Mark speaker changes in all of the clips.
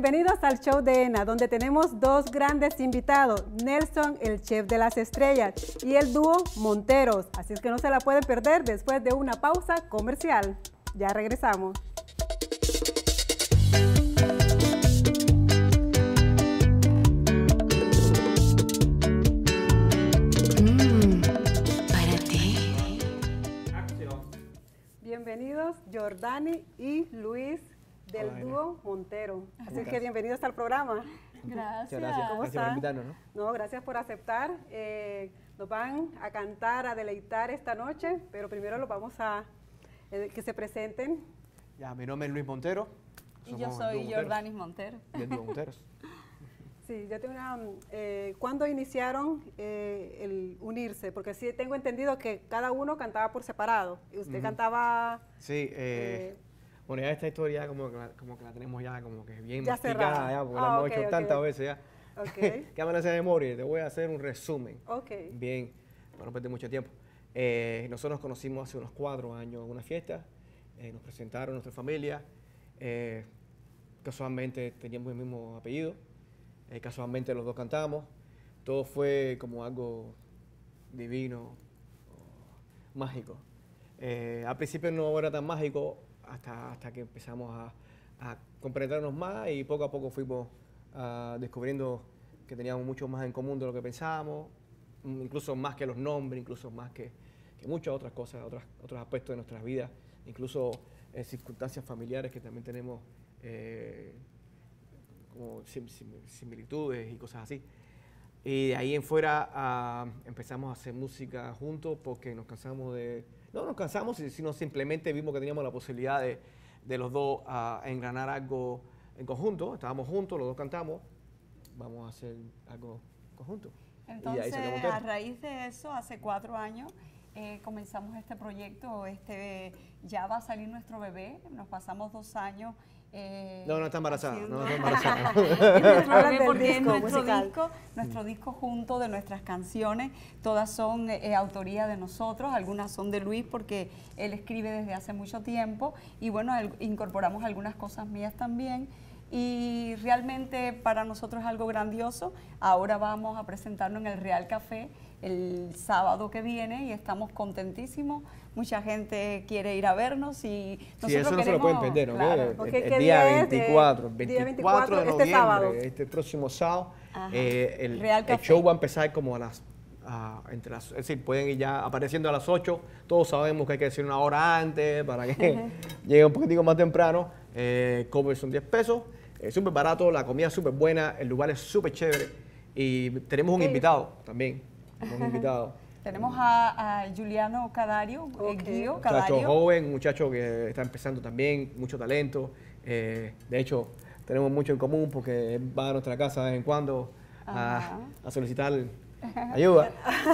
Speaker 1: Bienvenidos al show de ENA, donde tenemos dos grandes invitados, Nelson, el chef de las estrellas, y el dúo Monteros. Así es que no se la pueden perder después de una pausa comercial. Ya regresamos. Mm, Bienvenidos Jordani y Luis del dúo Montero. Así que bienvenidos al programa. Gracias. gracias. ¿Cómo están? Por ¿no? gracias por aceptar. Eh, nos van a cantar, a deleitar esta noche, pero primero los vamos a eh, que se presenten.
Speaker 2: Ya, mi nombre es Luis Montero. Y yo soy Jordanis Montero. Y Monteros.
Speaker 1: Sí, yo tengo una... Eh, ¿Cuándo iniciaron el unirse? Porque sí tengo entendido que cada uno cantaba por separado. usted cantaba...
Speaker 2: Sí, eh, bueno, ya esta historia como la, como que la tenemos ya como que bien masticada, ya, porque la ah, hemos hecho tantas veces ya. Okay. que de memoria, te voy a hacer un resumen. Ok. Bien, para no perder mucho tiempo. Eh, nosotros nos conocimos hace unos cuatro años en una fiesta, eh, nos presentaron nuestra familia, eh, casualmente teníamos el mismo apellido, casualmente los dos cantamos, todo fue como algo divino, mágico. al principio no era tan mágico, hasta, hasta que empezamos a, a más y poco a poco fuimos ah, descubriendo que teníamos mucho más en común de lo que pensábamos, mm, incluso más que los nombres, incluso más que, muchas otras cosas, otras, otros aspectos de nuestras vidas, incluso eh, circunstancias familiares que también tenemos eh, como similitudes y cosas así. Y de ahí en fuera ah, empezamos a hacer música juntos porque nos cansamos de no nos cansamos, sino simplemente vimos que teníamos la posibilidad de, los dos engranar algo en conjunto. Estábamos juntos, los dos cantamos. Vamos a hacer algo conjunto. Entonces, a
Speaker 3: raíz de eso, hace cuatro años, eh, comenzamos este proyecto. Este, ya va a salir nuestro bebé. Nos pasamos dos años eh, no, no está embarazada.
Speaker 2: No, está
Speaker 3: nuestro, disco, nuestro disco, junto de nuestras canciones. Todas son eh, eh, autoría de nosotros, algunas son de Luis porque él escribe desde hace mucho tiempo. Y bueno, incorporamos algunas cosas mías también. Y realmente para nosotros es algo grandioso. Ahora vamos a presentarnos en el Real Café el sábado que viene y estamos contentísimos. Mucha gente quiere ir a vernos y nosotros eso no se lo pueden perder, ¿no? Eh, el, día, 24, 24, eh, de este noviembre, este, sábado.
Speaker 2: este próximo sábado, eh, el, show va a empezar como a las, entre las, es decir, pueden ir ya apareciendo a las 8, todos sabemos que hay que decir una hora antes para que llegue un poquitico más temprano, eh, son 10 pesos, es súper barato, la comida es súper buena, el lugar es súper chévere y tenemos un invitado también
Speaker 3: tenemos a, Juliano Cadario, eh, un Muchacho
Speaker 2: joven, un muchacho que está empezando también, mucho talento. Eh, de hecho, tenemos mucho en común porque va a nuestra casa de vez en cuando a, solicitar
Speaker 3: ayuda.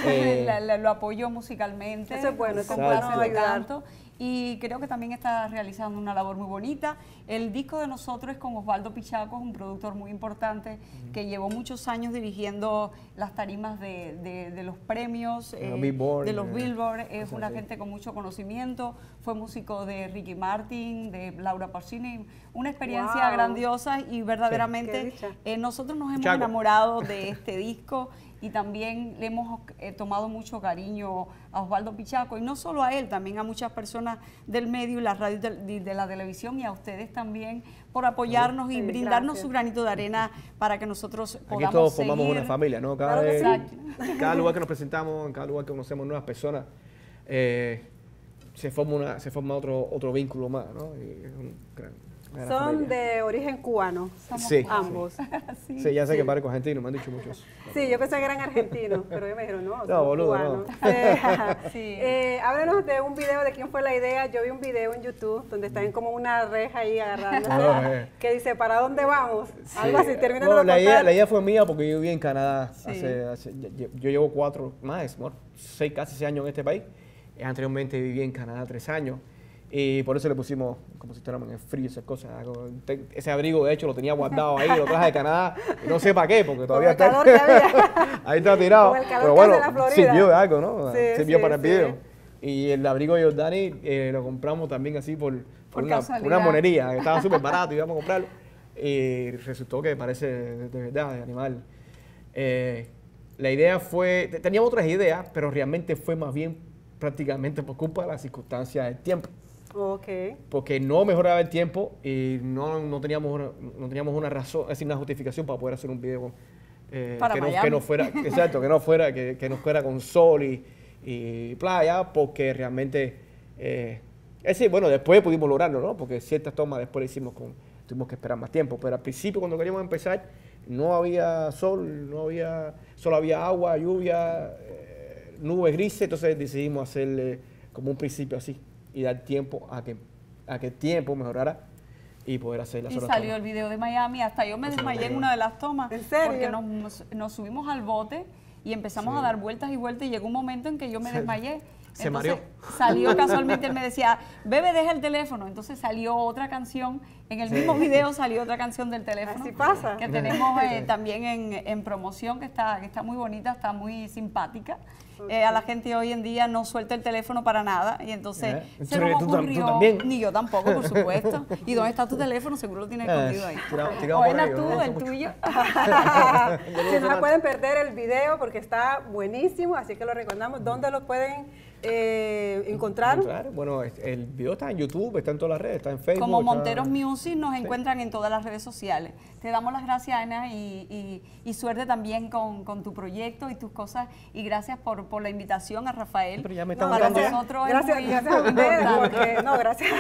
Speaker 3: Eh, lo apoyó musicalmente. Eso es bueno, es y creo que también está realizando una labor muy bonita. El disco de nosotros es con Osvaldo Pichaco, un productor muy importante que llevó muchos años dirigiendo las tarimas de, los premios, ah, eh, de los eh, Billboard. es una gente con mucho conocimiento. Fue músico de Ricky Martin, de Laura Pausini. Una experiencia grandiosa y verdaderamente eh, nosotros nos hemos enamorado de este disco y también le hemos eh, tomado mucho cariño a Osvaldo Pichaco y no solo a él, también a muchas personas del medio y la radio de, la televisión y a ustedes también por apoyarnos y brindarnos su granito de arena para que nosotros podamos Aquí todos formamos una familia,
Speaker 2: ¿no? Cada, lugar que nos presentamos, en cada lugar que conocemos nuevas personas, eh, se forma, una, se forma otro, otro vínculo más, ¿no? un gran, son
Speaker 1: de origen cubano, Somos ambos. Ah, sí. ya sé que parezco
Speaker 2: argentino, me han dicho muchos.
Speaker 1: Sí, yo pensé que eran argentinos, pero ellos me dijeron, no, no son boludo, cubanos. eh, háblanos de un video, de quién fue la idea. Yo vi un video en YouTube donde están como una reja ahí agarrando, ah, eh. que dice, ¿para dónde vamos? Algo así, termina bueno, la, idea, la idea
Speaker 2: fue mía porque yo viví en Canadá. Hace, yo, yo, llevo cuatro más, seis, casi seis años en este país. Anteriormente viví en Canadá tres años. Y por eso le pusimos, como si estuviéramos en el frío, esas cosas. Ese abrigo, de hecho, lo tenía guardado ahí, lo traje de Canadá, no sé para qué, porque todavía está. ahí está tirado. Pero bueno, sirvió de algo, ¿no? Sí, sirvió sí, para el video. Y el abrigo de Jordani eh, lo compramos también así por, una, monería, que estaba súper barato, y íbamos a comprarlo. Y resultó que parece de verdad, de animal. Eh, la idea fue, teníamos otras ideas, pero realmente fue más bien prácticamente por culpa de las circunstancias del tiempo.
Speaker 1: Okay.
Speaker 2: Porque no mejoraba el tiempo y no, teníamos, una, no teníamos una razón, es decir, una justificación para poder hacer un video eh, que, no, fuera, exacto, que no fuera, que, que fuera con sol y, playa, porque realmente, eh, es decir, bueno, después pudimos lograrlo, ¿no? Porque ciertas tomas después hicimos con, tuvimos que esperar más tiempo, pero al principio cuando queríamos empezar no había sol, no había, solo había agua, lluvia, eh, nubes grises, entonces decidimos hacerle como un principio así y dar tiempo a que, a que tiempo mejorara y poder hacer la Y salió
Speaker 3: el video de Miami, hasta yo me desmayé en una de las tomas. ¿En serio? Porque nos, subimos al bote y empezamos a dar vueltas y vueltas y llegó un momento en que yo me desmayé se mareó. Salió casualmente, él me decía, bebe, deja el teléfono. Entonces salió otra canción, en el mismo video salió otra canción del teléfono. Así pasa. Que tenemos eh, también en, promoción, que está, que está muy bonita, está muy simpática. Eh, a la gente hoy en día no suelta el teléfono para nada y entonces eh, se nos ocurrió, ni yo tampoco, por supuesto.
Speaker 1: ¿Y dónde está tu teléfono? Seguro lo tienes escondido ahí. Buena tú, el tuyo. si no pueden perder el video porque está buenísimo, así que lo recordamos. ¿Dónde lo pueden eh, encontrar?
Speaker 2: Bueno, el video está en YouTube, está en todas las redes, está en Facebook. Como Monteros
Speaker 1: Music nos encuentran en todas las redes sociales.
Speaker 3: Te damos las gracias, Ana, y, y, suerte también con, con, tu proyecto y tus cosas. Y gracias por, por la invitación a Rafael. Pero ya me no, para nosotros gracias, gracias a
Speaker 1: no, gracias.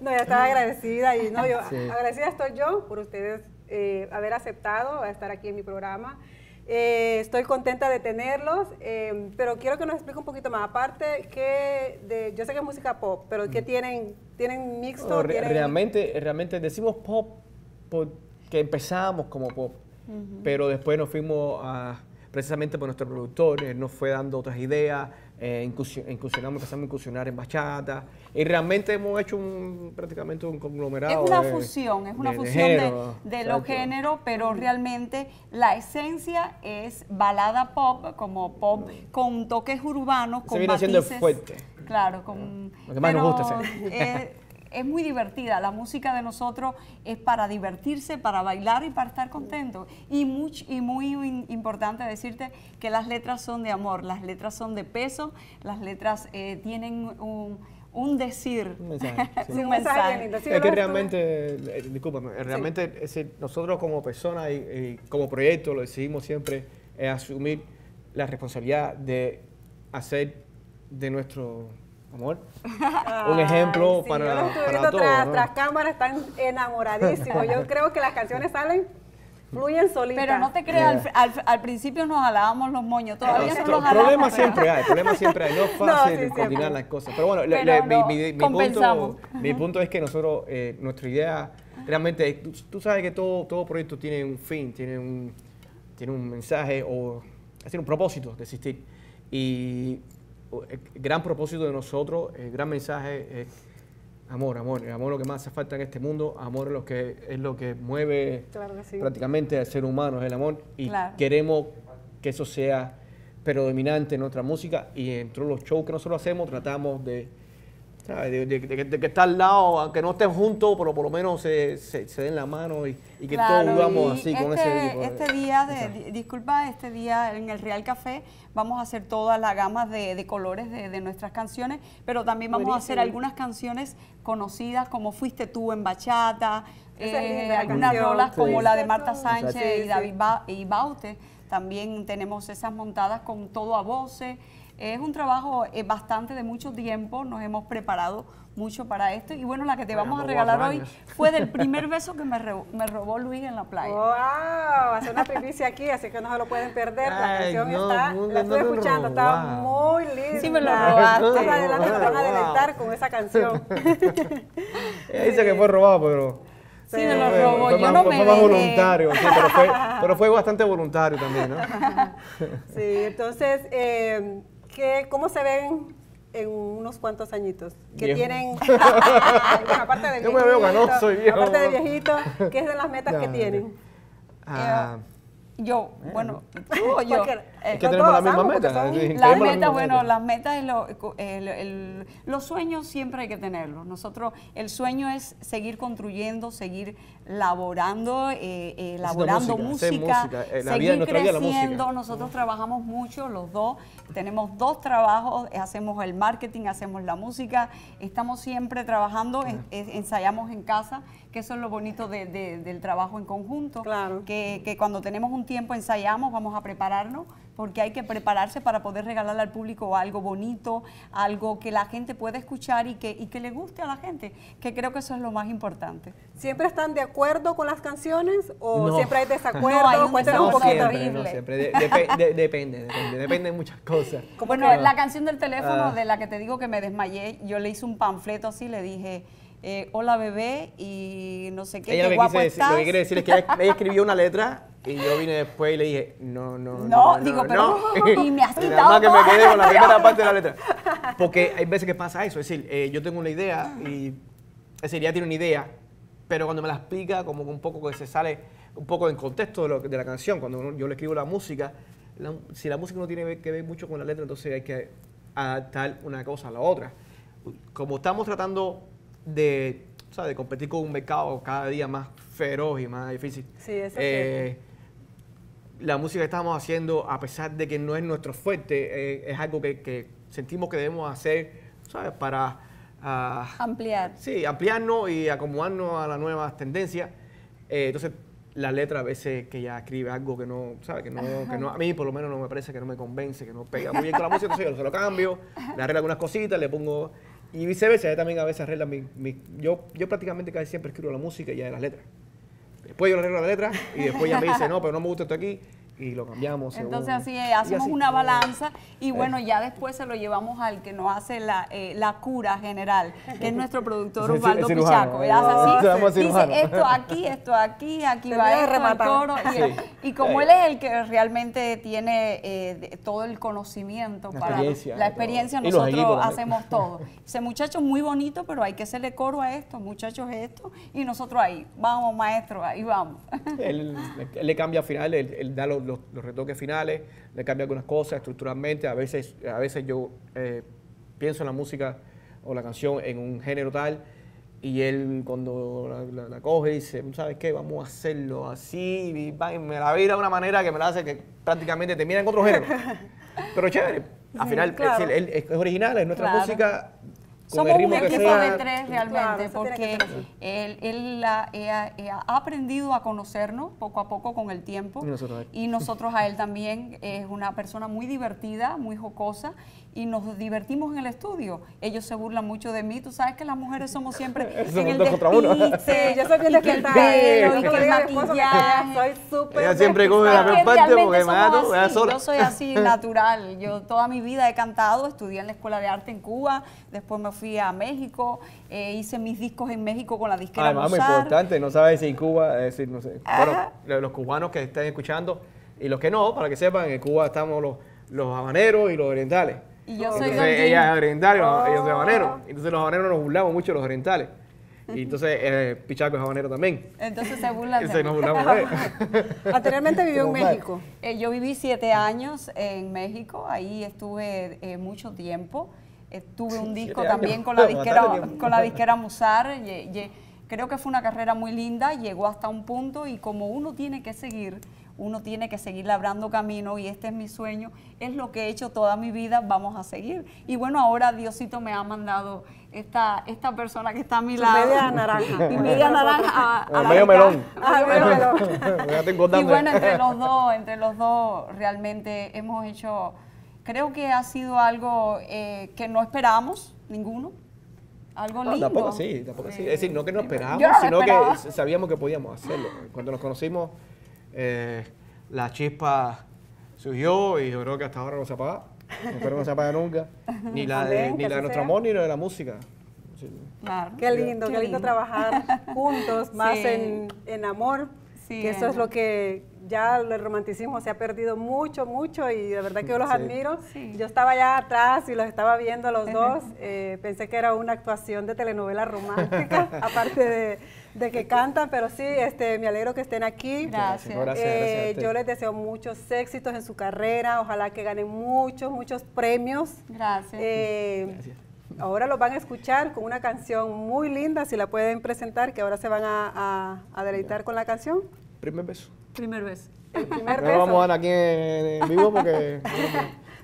Speaker 1: no, ya estaba agradecida y no, yo agradecida estoy yo por ustedes eh, haber aceptado estar aquí en mi programa. Eh, estoy contenta de tenerlos, em, pero quiero que nos explique un poquito más. Aparte, que yo sé que es música pop, pero ¿qué mm. tienen? ¿Tienen mixto? Oh, realmente,
Speaker 2: realmente decimos pop porque empezamos como pop, pero después nos fuimos precisamente por nuestro productor, nos fue dando otras ideas, eh, incursionamos, empezamos a incursionar en bachata y realmente hemos hecho un, prácticamente un conglomerado. Es una fusión, es una fusión de, los géneros,
Speaker 3: pero realmente la esencia es balada pop, como pop mm. con toques urbanos, Se viene fuerte. Claro, con... Lo que más nos gusta hacer. Eh, es muy divertida. La música de nosotros es para divertirse, para bailar y para estar contento. Y muy, y muy importante decirte que las letras son de amor, las letras son de peso, las letras eh, tienen un decir.
Speaker 2: Un mensaje. Es que realmente, eh, discúlpame, eh, realmente nosotros como persona y, y, como proyecto lo decidimos siempre es asumir la responsabilidad de hacer de nuestro amor. Un ejemplo para para, yo lo que viendo tras,
Speaker 1: cámara, están enamoradísimos. Yo creo
Speaker 3: que las canciones salen fluyen solitas. Pero no te creas, al, principio nos alabamos los moños, todavía no, los Problemas siempre
Speaker 2: hay, problemas siempre hay, no es fácil coordinar las cosas. Pero bueno, mi, punto, mi, punto, es que nosotros, eh, nuestra idea, realmente, tú, sabes que todo, todo proyecto tiene un fin, tiene un, tiene un mensaje o tiene un propósito de existir. Y el eh, gran propósito de nosotros, el eh, gran mensaje es eh, amor, amor. El amor lo que más hace falta en este mundo, amor es lo que, es lo que mueve
Speaker 4: prácticamente
Speaker 2: al ser humano, es el amor. Y queremos que eso sea predominante en nuestra música y todos los shows que nosotros hacemos tratamos de de, que está al lado, aunque no estén juntos, pero por lo menos se, den la mano y, que todos jugamos así este, con ese Este día, de,
Speaker 3: disculpa, este día en el Real Café vamos a hacer toda la gama de, colores de, nuestras canciones, pero también vamos a hacer algunas canciones conocidas como Fuiste tú en bachata, eh, algunas rolas como la de Marta Sánchez y David y Baute. También tenemos esas montadas con todo a voces. Es un trabajo eh, bastante de mucho tiempo, nos hemos preparado mucho para esto. Y bueno, la que te vamos a regalar hoy fue del primer beso que me, robó, me
Speaker 1: robó Luis en la playa. ¡Wow! Hace una primicia aquí, así que no se lo pueden perder. La canción está, la estuve escuchando, estaba muy linda. Sí, me lo robaste. Más adelante nos van a deletar con esa canción.
Speaker 2: dice que fue robado, pero...
Speaker 1: Sí, me lo robó. yo no fue me más voluntario, pero, fue, pero,
Speaker 2: fue, bastante voluntario también, ¿no?
Speaker 1: sí, entonces, eh, que ¿Cómo se ven en unos cuantos añitos? Que tienen,
Speaker 5: aparte de viejito, Yo de viejito,
Speaker 1: ¿qué es de las metas que tienen? Ah. Eh, yo, eh. bueno, yo. Cualquiera es que
Speaker 5: tenemos la misma meta. Las metas, bueno,
Speaker 3: las metas, los sueños siempre hay que tenerlos. Nosotros, el sueño es seguir construyendo, seguir laborando, eh, eh, elaborando música, eh, seguir creciendo. Nosotros trabajamos mucho los dos, tenemos dos trabajos, hacemos el marketing, hacemos la música, estamos siempre trabajando, ensayamos en casa, que eso es lo bonito del trabajo en conjunto, claro. que, que cuando tenemos un tiempo ensayamos, vamos a prepararnos porque hay que prepararse para poder regalarle al público algo bonito, algo que la gente pueda escuchar y que, que le guste a la gente, que creo que eso es lo más importante. ¿Siempre están de acuerdo con las canciones o siempre hay desacuerdo? No, un, siempre.
Speaker 2: depende, depende, de muchas cosas. Bueno, la
Speaker 3: canción del teléfono ah. de la que te digo que me desmayé, yo le hice un panfleto así, le dije... Eh, hola bebé y no sé qué, ella guapo Lo que quiere decir es que ella, escribió
Speaker 2: una letra y yo vine después y le dije, no, no, no. No, digo, pero no. más que me quedé con la primera parte de la letra. Porque hay veces que pasa eso, es decir, eh, yo tengo una idea y, es decir, ella tiene una idea, pero cuando me la explica, como que un poco que se sale un poco en contexto de, la canción, cuando yo le escribo la música, si la música no tiene que ver mucho con la letra, entonces hay que adaptar una cosa a la otra. Como estamos tratando de, competir con un mercado cada día más feroz y más difícil. Sí,
Speaker 1: eso eh,
Speaker 2: La música que estamos haciendo, a pesar de que no es nuestro fuerte, eh, es algo que, sentimos que debemos hacer, ¿sabes? Para... Ah, Ampliar. Sí, ampliarnos y acomodarnos a las nuevas tendencias. Eh, entonces, la letra a veces que ya escribe algo que no, ¿sabes? Que a mí por lo menos no me parece que no me convence, que no pega muy bien con la música, entonces yo se lo cambio, le arreglo algunas cositas, le pongo y viceversa, ella también a veces arregla mi, yo, yo prácticamente casi siempre escribo la música y de las letras. Después yo le arreglo las letras y después ya me dice, no, pero no me gusta esto aquí, y lo cambiamos. Entonces así
Speaker 3: hacemos una balanza y eh. bueno, ya después se lo llevamos al que nos hace la, eh, cura general, que es nuestro productor Osvaldo Pichaco. Eh, ¿verdad? así, dice esto aquí, esto aquí, aquí va el Y, como él es el que realmente tiene todo el conocimiento para la experiencia, nosotros hacemos todo. ese muchacho muy bonito, pero hay que hacerle coro a esto, muchachos, esto, y nosotros ahí, vamos maestro, ahí
Speaker 2: vamos. Él, le cambia al final, él, da los los, retoques finales, le cambia algunas cosas estructuralmente. A veces, a veces yo eh, pienso en la música o la canción en un género tal y él cuando la, coge dice, ¿sabes qué? Vamos a hacerlo así y, va, y me la vira de una manera que me la hace que prácticamente termina en otro género. Pero chévere, al final es, original, es nuestra música, somos un equipo de tres realmente, porque
Speaker 3: él, ha aprendido a conocernos poco a poco con el tiempo. y nosotros a él también. Es una persona muy divertida, muy jocosa y nos divertimos en el estudio. Ellos se burlan mucho de mí. Tú sabes que las mujeres somos siempre en el despiste. Sí, yo soy bien que el
Speaker 2: maquillaje.
Speaker 3: Soy súper
Speaker 2: siempre coge la porque, Yo soy así
Speaker 3: natural. Yo toda mi vida he cantado, estudié en la Escuela de Arte en Cuba, después me fui a México, eh, hice mis discos en México con la disquera Además, muy importante,
Speaker 2: no sabes si en Cuba, es decir, no sé. los cubanos que estén escuchando y los que no, para que sepan, en Cuba estamos los, los habaneros y los orientales
Speaker 3: y yo soy ella es
Speaker 2: oriental, yo soy oh. habanero. Entonces los habaneros nos burlamos mucho los orientales. Y entonces eh, Pichaco es habanero también.
Speaker 3: Entonces se burlan nos burlamos
Speaker 2: de Anteriormente vivió en México.
Speaker 3: Eh, yo viví siete años en México, ahí estuve eh, mucho tiempo. Estuve un disco también con la disquera, con la disquera Musar. creo que fue una carrera muy linda, llegó hasta un punto y como uno tiene que seguir uno tiene que seguir labrando camino y este es mi sueño, es lo que he hecho toda mi vida, vamos a seguir. Y bueno, ahora Diosito me ha mandado esta, esta persona que está a mi lado. Media
Speaker 1: naranja. Y media naranja. A, medio melón.
Speaker 2: A medio melón. y bueno, entre los
Speaker 3: dos, entre los dos realmente hemos hecho, creo que ha sido algo eh, que no esperamos ninguno. Algo lindo. No, tampoco sí,
Speaker 2: tampoco sí. Es decir, no que no esperábamos, sino que sabíamos que podíamos hacerlo. Cuando nos conocimos eh, la chispa surgió y yo creo que hasta ahora no se apaga. Espero no se apague nunca. Ni la de, ni la nuestro amor, ni la de la música.
Speaker 1: Claro. Qué lindo, qué, lindo, trabajar juntos, más en, en, amor. que eso es lo que ya el romanticismo se ha perdido mucho, mucho y de verdad que yo los admiro. Yo estaba allá atrás y los estaba viendo los dos. Eh, pensé que era una actuación de telenovela romántica, aparte de de que cantan, pero sí, este, me alegro que estén aquí. Gracias. Eh, yo les deseo muchos éxitos en su carrera, ojalá que ganen muchos, muchos premios. Gracias. Eh, ahora los van a escuchar con una canción muy linda, si la pueden presentar, que ahora se van a, deleitar con la canción. Primer beso. Primer beso. primer vamos a
Speaker 2: dar aquí en vivo porque...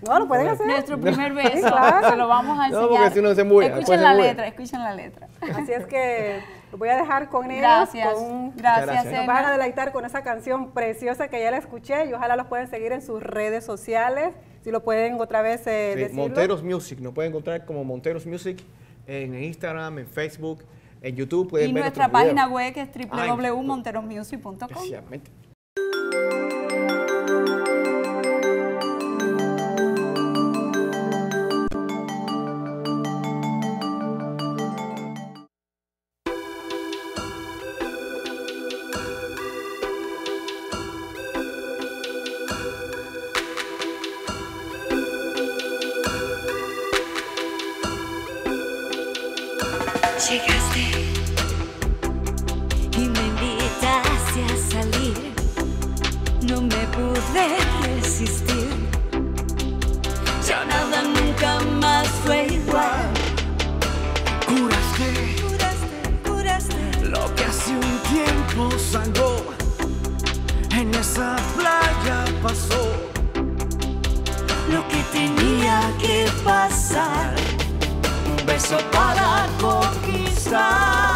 Speaker 1: No, lo pueden hacer. Nuestro primer beso. Se lo vamos a enseñar. No, porque si no se mueve. Escuchen la letra, escuchen la letra. Así es que lo voy a dejar con ellos. Gracias. Con, gracias. Nos van a deleitar con esa canción preciosa que ya la escuché y ojalá los pueden seguir en sus redes sociales. Si lo pueden otra vez eh, decir. Monteros
Speaker 2: Music. Nos pueden encontrar como Monteros Music en Instagram, en Facebook, en YouTube. Pueden y nuestra página web que es
Speaker 1: www.monterosmusic.com.
Speaker 4: para conquistar.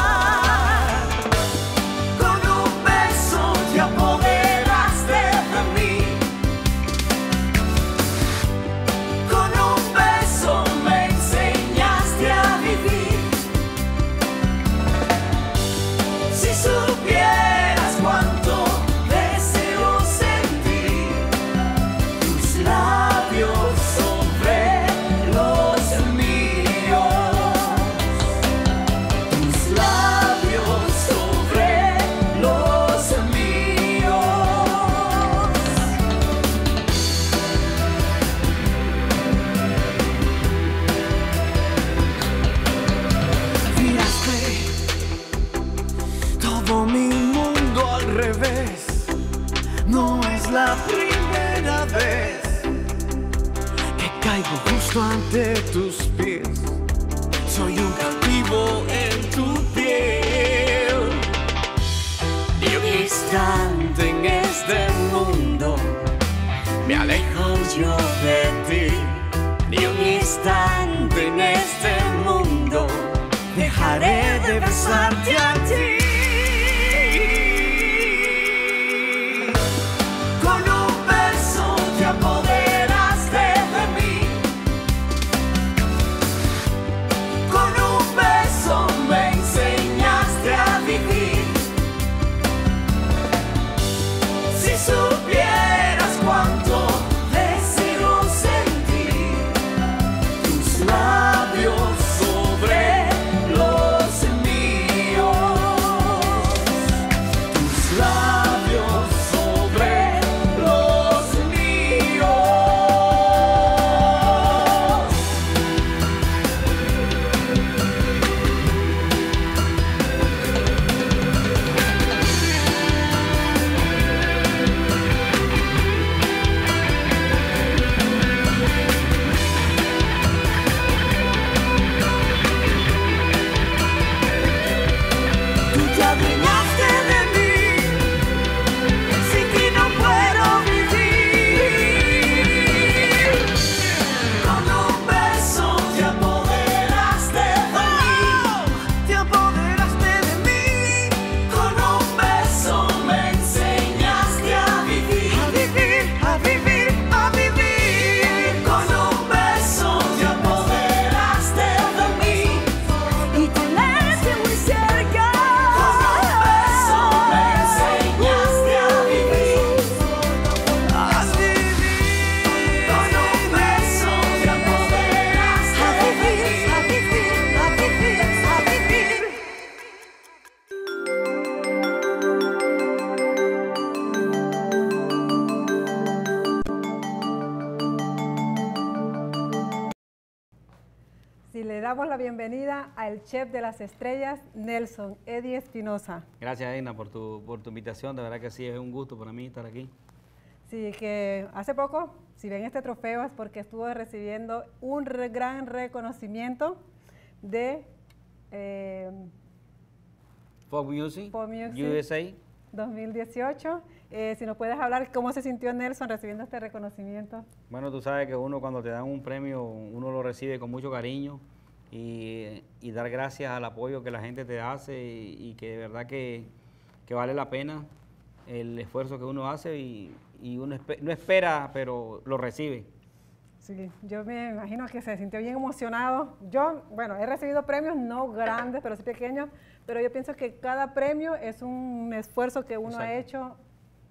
Speaker 1: el chef de las estrellas, Nelson Eddie Espinosa.
Speaker 5: Gracias, Edna, por tu, por tu invitación. De verdad que sí, es un gusto para mí estar aquí.
Speaker 1: Sí, que hace poco, si ven este trofeo, es porque estuvo recibiendo un gran reconocimiento de... Eh,
Speaker 5: Music, USA
Speaker 1: 2018. Eh, si nos puedes hablar cómo se sintió Nelson recibiendo este reconocimiento.
Speaker 5: Bueno, tú sabes que uno cuando te dan un premio, uno lo recibe con mucho cariño, y, dar gracias al apoyo que la gente te hace y, que de verdad que, vale la pena el esfuerzo que uno hace y, uno no espera, pero lo recibe.
Speaker 1: Sí, yo me imagino que se sintió bien emocionado. Yo, bueno, he recibido premios no grandes, pero sí pequeños, pero yo pienso que cada premio es un esfuerzo que uno ha hecho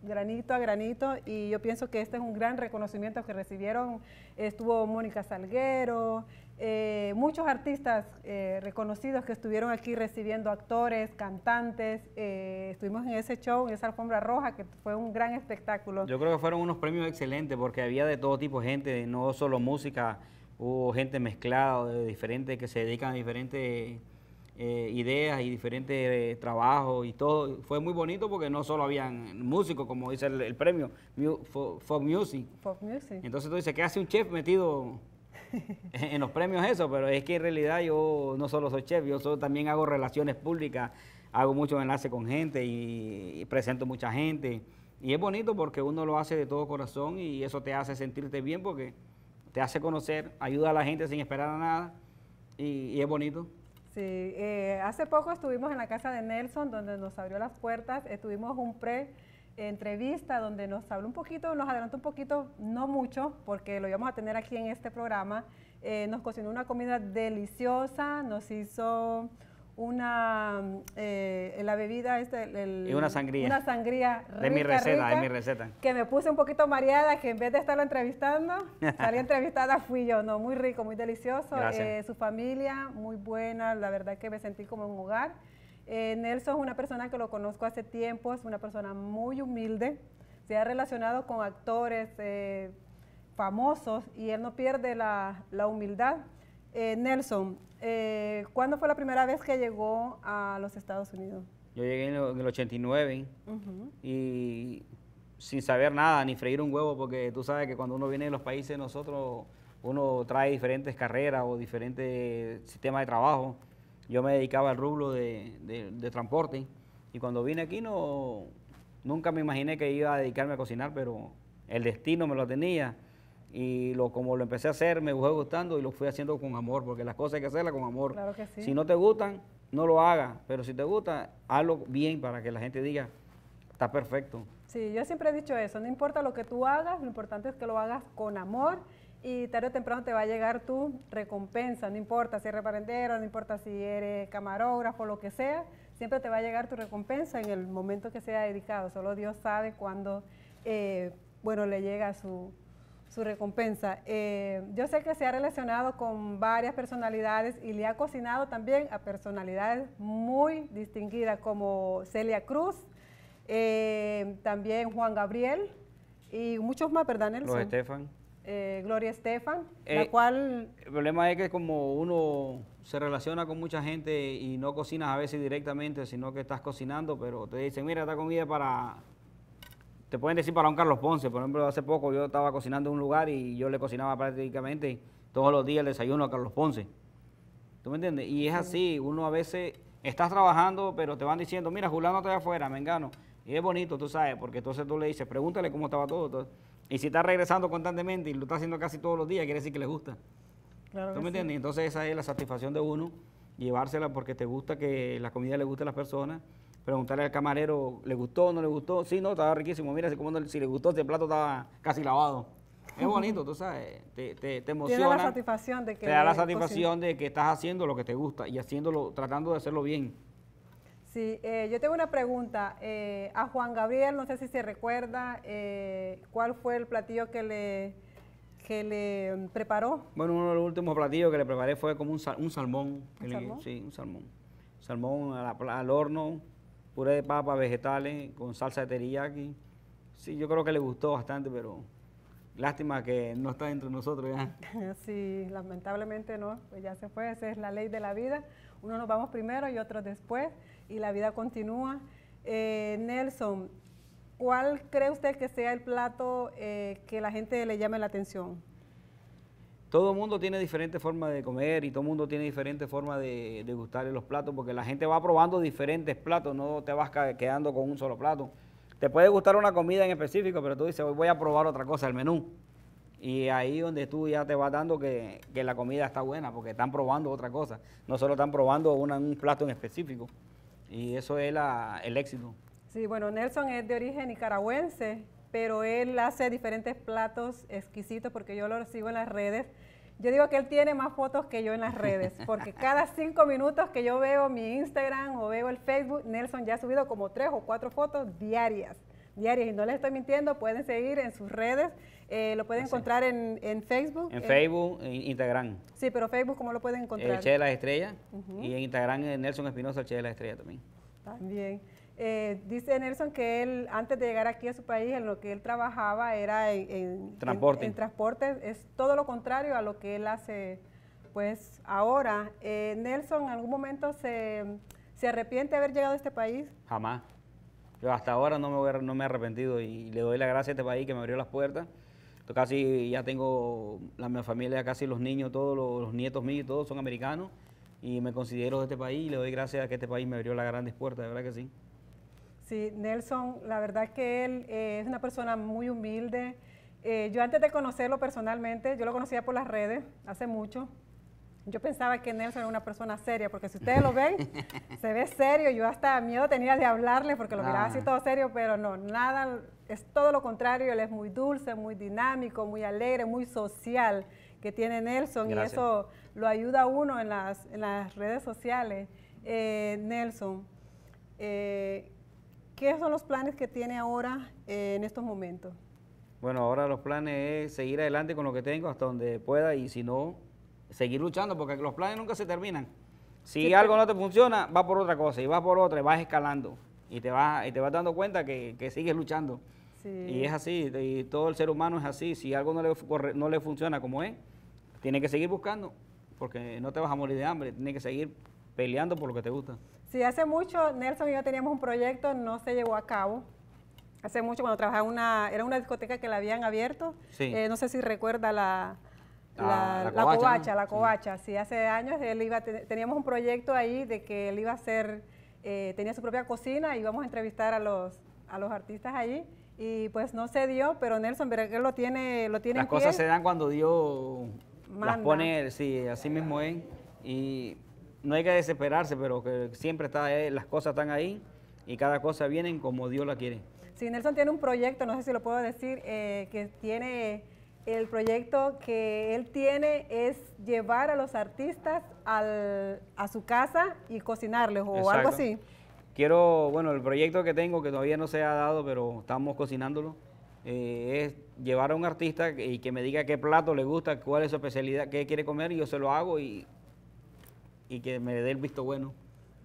Speaker 1: granito a granito y yo pienso que este es un gran reconocimiento que recibieron. Estuvo Mónica Salguero, eh, muchos artistas eh, reconocidos que estuvieron aquí recibiendo actores, cantantes. Eh, estuvimos en ese show, en esa alfombra roja, que fue un gran espectáculo. Yo
Speaker 5: creo que fueron unos premios excelentes porque había de todo tipo de gente, no solo música, hubo gente mezclada, de diferentes, que se dedican a diferentes ideas y diferentes trabajos y todo. Fue muy bonito porque no solo habían músicos, como dice el, premio, music. Folk music. Entonces tú dices, ¿qué hace un chef metido? en los premios eso, pero es que en realidad yo no solo soy chef, yo también hago relaciones públicas, hago muchos enlaces con gente y, presento mucha gente. Y es bonito porque uno lo hace de todo corazón y eso te hace sentirte bien porque te hace conocer, ayuda a la gente sin esperar a nada y, es bonito.
Speaker 1: Sí, eh, hace poco estuvimos en la casa de Nelson donde nos abrió las puertas, estuvimos un pre entrevista donde nos habló un poquito, nos adelantó un poquito, no mucho, porque lo íbamos a tener aquí en este programa. Eh, nos cocinó una comida deliciosa, nos hizo una eh, la bebida el, y una sangría una sangría de mi receta rica, de mi receta que me puse un poquito mareada que en vez de estarlo entrevistando salí entrevistada fui yo no muy rico muy delicioso eh, su familia muy buena la verdad que me sentí como en un hogar eh, Nelson es una persona que lo conozco hace tiempo, es una persona muy humilde, se ha relacionado con actores eh, famosos y él no pierde la, humildad. Eh, Nelson, ¿cuándo fue la primera vez que llegó a los Estados Unidos?
Speaker 5: Yo llegué en, el 89 y sin saber nada, ni freír un huevo, porque tú sabes que cuando uno viene de los países nosotros, uno trae diferentes carreras o diferentes sistemas de trabajo yo me dedicaba al rublo de, transporte y cuando vine aquí no, nunca me imaginé que iba a dedicarme a cocinar, pero el destino me lo tenía y lo, como lo empecé a hacer me fue gustando y lo fui haciendo con amor, porque las cosas hay que hacerlas con amor. Claro que sí. Si no te gustan, no lo hagas, pero si te gusta, hazlo bien para que la gente diga, está perfecto.
Speaker 1: Sí, yo siempre he dicho eso, no importa lo que tú hagas, lo importante es que lo hagas con amor y tarde o temprano te va a llegar tu recompensa, no importa si eres reparendero no importa si eres camarógrafo, lo que sea, siempre te va a llegar tu recompensa en el momento que sea dedicado. Solo Dios sabe cuándo, eh, bueno, le llega su, su recompensa. Eh, yo sé que se ha relacionado con varias personalidades y le ha cocinado también a personalidades muy distinguidas como Celia Cruz, eh, también Juan Gabriel y muchos más, ¿verdad, Nelson? Los Estefan. Eh, Gloria Estefan, la eh, cual...
Speaker 5: El problema es que como uno se relaciona con mucha gente y no cocinas a veces directamente, sino que estás cocinando, pero te dicen, mira, esta comida para... Te pueden decir para un Carlos Ponce, por ejemplo, hace poco yo estaba cocinando en un lugar y yo le cocinaba prácticamente todos los días el desayuno a Carlos Ponce. ¿Tú me entiendes? Y es así, uno a veces estás trabajando, pero te van diciendo, mira, Julano está allá afuera, me engano. Y es bonito, tú sabes, porque entonces tú le dices, pregúntale cómo estaba todo. Y si está regresando constantemente y lo está haciendo casi todos los días, quiere decir que le gusta.
Speaker 4: Claro ¿Tú me entiendes?
Speaker 5: Entonces esa es la satisfacción de uno, llevársela porque te gusta que la comida le guste a las personas, preguntarle al camarero, ¿le gustó o no le gustó? Sí, no, estaba riquísimo. Mira, si le gustó, este plato estaba casi lavado. Es bonito, tú sabes, te, te, te emociona. Te da la
Speaker 1: satisfacción de que... la satisfacción
Speaker 5: de que estás haciendo lo que te gusta y haciéndolo, tratando de hacerlo bien.
Speaker 1: Sí, eh, yo tengo una pregunta. Eh, a Juan Gabriel, no sé si se recuerda, eh, ¿cuál fue el platillo que le, le mm, preparó?
Speaker 5: Bueno, uno de los últimos platillos que le preparé fue como un, un salmón. salmón? sí, un salmón. Salmón al horno, puré de papa, vegetales, con salsa de teriyaki. Sí, yo creo que le gustó bastante, pero Lástima que no está entre nosotros
Speaker 1: ya. Sí, lamentablemente no, pues ya se fue, esa es la ley de la vida. Uno nos vamos primero y otros después y la vida continúa. Eh, Nelson, ¿cuál cree usted que sea el plato eh, que la gente le llame la atención?
Speaker 5: Todo el mundo tiene diferentes formas de comer y todo el mundo tiene diferentes formas de, de los platos porque la gente va probando diferentes platos, no te vas quedando con un solo plato. Te puede gustar una comida en específico, pero tú dices, hoy voy a probar otra cosa, el menú. Y ahí donde tú ya te vas dando que, la comida está buena, porque están probando otra cosa. No solo están probando un plato en específico. Y eso es el éxito.
Speaker 1: Sí, bueno, Nelson es de origen nicaragüense, pero él hace diferentes platos exquisitos porque yo lo sigo en las redes yo digo que él tiene más fotos que yo en las redes, porque cada cinco minutos que yo veo mi Instagram o veo el Facebook, Nelson ya ha subido como tres o cuatro fotos diarias. Diarias, y no les estoy mintiendo, pueden seguir en sus redes, eh, lo pueden encontrar en, Facebook. En eh, Facebook,
Speaker 5: en Instagram.
Speaker 1: Sí, pero Facebook, ¿cómo lo pueden eh, encontrar? El Che de las Estrellas, y
Speaker 5: en Instagram Nelson Espinosa, el Che de las Estrellas también.
Speaker 1: También. Eh, dice Nelson que él, antes de llegar aquí a su país, en lo que él trabajaba era en, transporte. En, transporte. Es todo lo contrario a lo que él hace pues ahora. Eh, Nelson, ¿en algún momento se, arrepiente de haber llegado a este país?
Speaker 5: Jamás. Yo hasta ahora no me, no me he arrepentido y le doy la gracia a este país que me abrió las puertas. Yo casi ya tengo la mi familia, casi los niños, todos los, nietos míos, todos son americanos y me considero de este país y le doy gracias a que este país me abrió las grandes puertas, de verdad que sí.
Speaker 1: Sí, Nelson, la verdad que él eh, es una persona muy humilde. Eh, yo antes de conocerlo personalmente, yo lo conocía por las redes hace mucho. Yo pensaba que Nelson era una persona seria, porque si ustedes lo ven, se ve serio. Yo hasta miedo tenía de hablarle porque lo miraba así ah. todo serio, pero no, nada, es todo lo contrario. Él es muy dulce, muy dinámico, muy alegre, muy social que tiene Nelson y eso lo ayuda a uno en las, en las redes sociales. Eh, Nelson, ¿Qué son los planes que tiene ahora eh, en estos momentos?
Speaker 5: Bueno, ahora los planes es seguir adelante con lo que tengo hasta donde pueda y si no, seguir luchando porque los planes nunca se terminan. Si algo no te funciona, vas por otra cosa y vas por otra y vas escalando y te vas, y te vas dando cuenta que, que sigues luchando. Y es así, y todo el ser humano es así. Si algo no le, funciona como es, tiene que seguir buscando porque no te vas a morir de hambre, tienes que seguir peleando por lo que te gusta.
Speaker 1: Sí, hace mucho Nelson y yo teníamos un proyecto, no se llevó a cabo. Hace mucho cuando trabajaba una, era una discoteca que la habían abierto. Eh, no sé si recuerda la, ah, la, la, covacha, Sí. hace años él iba, teníamos un proyecto ahí de que él iba a hacer, eh, tenía su propia cocina y íbamos a entrevistar a los, a los artistas allí. Y pues no se dio, pero Nelson él lo tiene, lo tiene Las cosas se
Speaker 5: dan cuando dio
Speaker 1: las pone,
Speaker 5: sí, así mismo es. Y no hay que desesperarse, pero que siempre está, eh, las cosas están ahí y cada cosa viene como Dios la quiere.
Speaker 1: Sí, Nelson tiene un proyecto, no sé si lo puedo decir, eh, que tiene, el proyecto que él tiene es llevar a los artistas al, a su casa y cocinarles o algo así.
Speaker 5: Quiero, bueno, el proyecto que tengo, que todavía no se ha dado, pero estamos cocinándolo, eh, es llevar a un artista y que me diga qué plato le gusta, cuál es su especialidad, qué quiere comer, y yo se lo hago y y que me dé el visto bueno.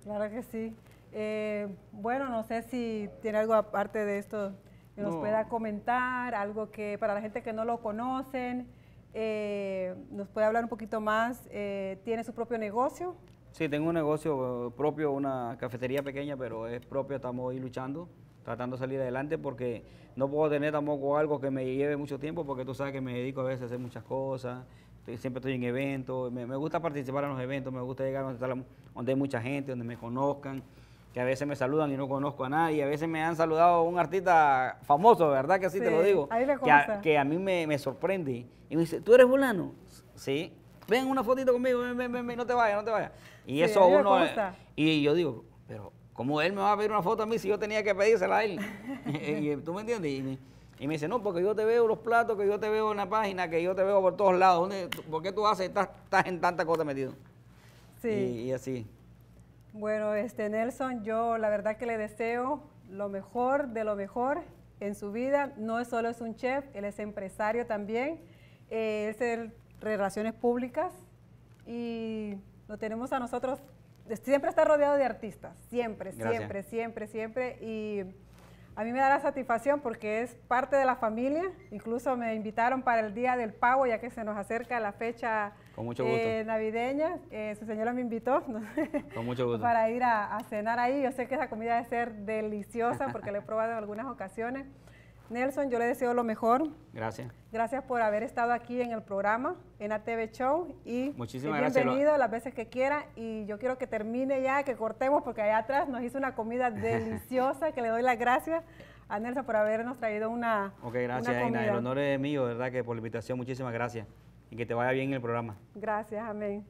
Speaker 1: Claro que sí. Eh, bueno, no sé si tiene algo aparte de esto que nos pueda comentar, algo que para la gente que no lo conocen, eh, nos puede hablar un poquito más. Eh, ¿Tiene su propio negocio?
Speaker 5: Sí, tengo un negocio propio, una cafetería pequeña, pero es propio, estamos ahí luchando, tratando de salir adelante porque no puedo tener tampoco algo que me lleve mucho tiempo porque tú sabes que me dedico a veces a hacer muchas cosas siempre estoy en eventos, me, gusta participar en los eventos, me gusta llegar donde, donde hay mucha gente, donde me conozcan, que a veces me saludan y no conozco a nadie, a veces me han saludado un artista famoso, ¿verdad? Que así te lo digo, que a, mí me, me, sorprende. Y me dice, ¿tú eres fulano? Sí. Ven una fotito conmigo, ven, ven, ven, no te vayas, no te vayas. Y eso uno... Y yo digo, pero ¿cómo él me va a pedir una foto a mí si yo tenía que pedírsela a él? ¿Tú me entiendes? Y me dice, no, porque yo te veo los platos, que yo te veo en la página, que yo te veo por todos lados. ¿Por qué tú haces, estás, estás en tanta cosa metido? Sí. Y, así.
Speaker 1: Bueno, este Nelson, yo la verdad que le deseo lo mejor de lo mejor en su vida. No solo es un chef, él es empresario también. Eh, es de relaciones públicas y lo tenemos a nosotros. Siempre está rodeado de artistas, siempre, siempre, siempre, siempre. Y a mí me da la satisfacción porque es parte de la familia. Incluso me invitaron para el Día del Pavo, ya que se nos acerca la fecha eh, navideña. Eh, su señora me invitó
Speaker 5: para
Speaker 1: ir a, a cenar ahí. Yo sé que esa comida debe ser deliciosa porque la he probado en algunas ocasiones. Nelson, yo le deseo lo mejor. Gracias. Gracias por haber estado aquí en el programa, en ATV Show. Y Muchísimas bienvenido las veces que quiera. Y yo quiero que termine ya, que cortemos, porque allá atrás nos hizo una comida deliciosa, que le doy las gracias a Nelson por habernos traído una. Ok,
Speaker 5: gracias, El honor es mío, ¿verdad? Que por la invitación, muchísimas gracias. Y que te vaya bien en el programa.
Speaker 1: Gracias, amén.